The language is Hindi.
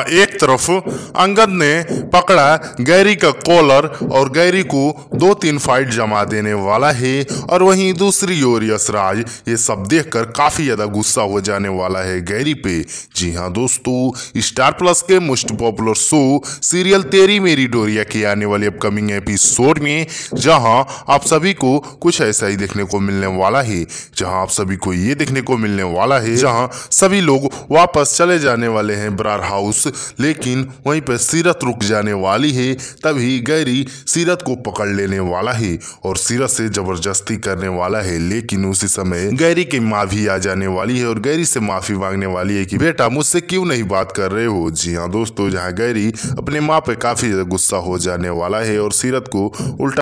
एक तरफ अंगद ने पकड़ा गैरी का कॉलर और गैरी को दो तीन फाइट जमा देने वाला है और वहीं दूसरी ओर यशराज ये सब देखकर काफ़ी ज़्यादा गुस्सा हो जाने वाला है गैरी पे जी हाँ दोस्तों स्टार प्लस के most popular show serial Teri Meri डोरिया के आने वाले अपकमिंग एपिसोड में जहाँ आप सभी को कुछ ऐसा ही देखने को मिलने वाला है जहाँ आप सभी को ये देखने को मिलने वाला है जहाँ सभी लोग वापस चले जाने वाले हैं ब्रार हाउस लेकिन वहीं पर सीरत रुक जाने वाली है तभी गैरी सीरत को पकड़ लेने वाला है और सीरत से जबरदस्ती करने वाला है लेकिन उसी समय गैरी की माँ भी आ जाने वाली है और गैरी से माफी मांगने वाली है कि बेटा मुझसे क्यों नहीं बात कर रहे हो जी हाँ दोस्तों जहाँ गैरी अपने माँ पे काफी गुस्सा हो जाने वाला है और सीरत को उल्टा